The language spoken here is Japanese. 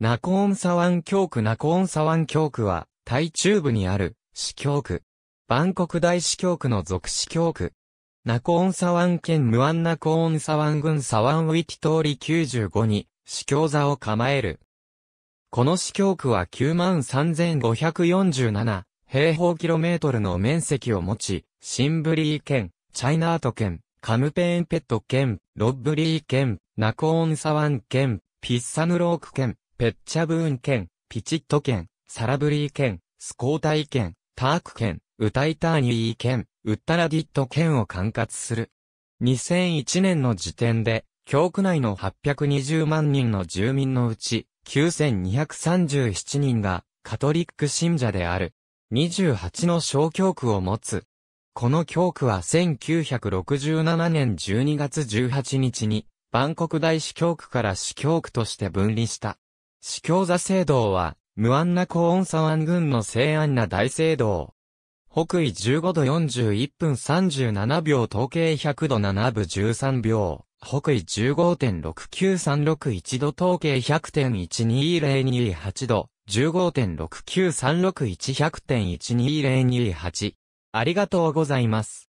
ナコーンサワン教区ナコーンサワン教区は、タイ中部にある、市教区。バンコク大市教区の属市教区。ナコーンサワン県ムアンナコーンサワン郡サワンウィティ通り95に、市教座を構える。この市教区は93,547平方キロメートルの面積を持ち、シンブリー県、チャイナート県、カムペーンペット県、ロッブリー県、ナコーンサワン県、ピッサヌローク県、ペッチャブーン県、ピチット県、サラブリー県、スコータイ県、ターク県、ウタイターニー県、ウッタラディット県を管轄する。2001年の時点で、教区内の820万人の住民のうち、9237人がカトリック信者である。28の小教区を持つ。この教区は1967年12月18日に、バンコク大司教区から司教区として分離した。司教座聖堂は、無安な高温沢安郡の聖安な大聖堂。北緯15度41分37秒統計100度7分13秒。北緯15.69361度統計100.12028度。15.6936100.12028。ありがとうございます。